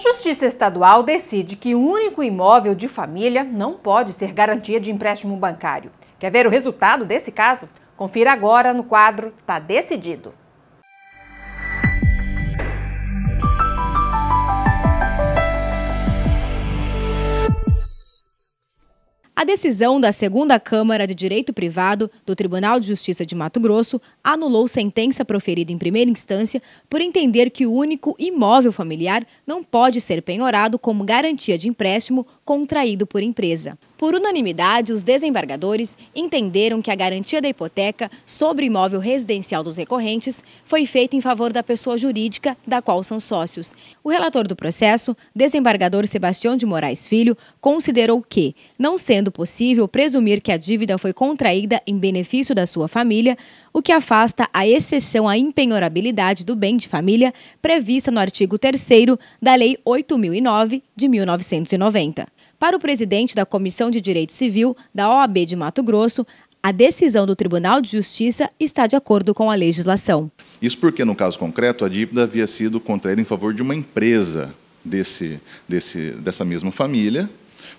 Justiça Estadual decide que o único imóvel de família não pode ser garantia de empréstimo bancário. Quer ver o resultado desse caso? Confira agora no quadro Tá Decidido. A decisão da Segunda Câmara de Direito Privado do Tribunal de Justiça de Mato Grosso anulou sentença proferida em primeira instância por entender que o único imóvel familiar não pode ser penhorado como garantia de empréstimo contraído por empresa. Por unanimidade, os desembargadores entenderam que a garantia da hipoteca sobre imóvel residencial dos recorrentes foi feita em favor da pessoa jurídica da qual são sócios. O relator do processo, desembargador Sebastião de Moraes Filho, considerou que, não sendo possível presumir que a dívida foi contraída em benefício da sua família, o que afasta a exceção à impenhorabilidade do bem de família prevista no artigo 3 da Lei 8009 de 1990. Para o presidente da Comissão de Direito Civil da OAB de Mato Grosso, a decisão do Tribunal de Justiça está de acordo com a legislação. Isso porque, no caso concreto, a dívida havia sido contraída em favor de uma empresa desse, desse, dessa mesma família.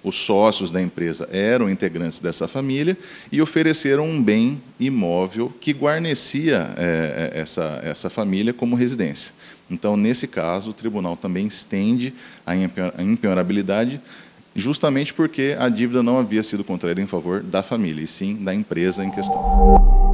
Os sócios da empresa eram integrantes dessa família e ofereceram um bem imóvel que guarnecia é, é essa, essa família como residência. Então, nesse caso, o tribunal também estende a impenhorabilidade justamente porque a dívida não havia sido contraída em favor da família, e sim da empresa em questão.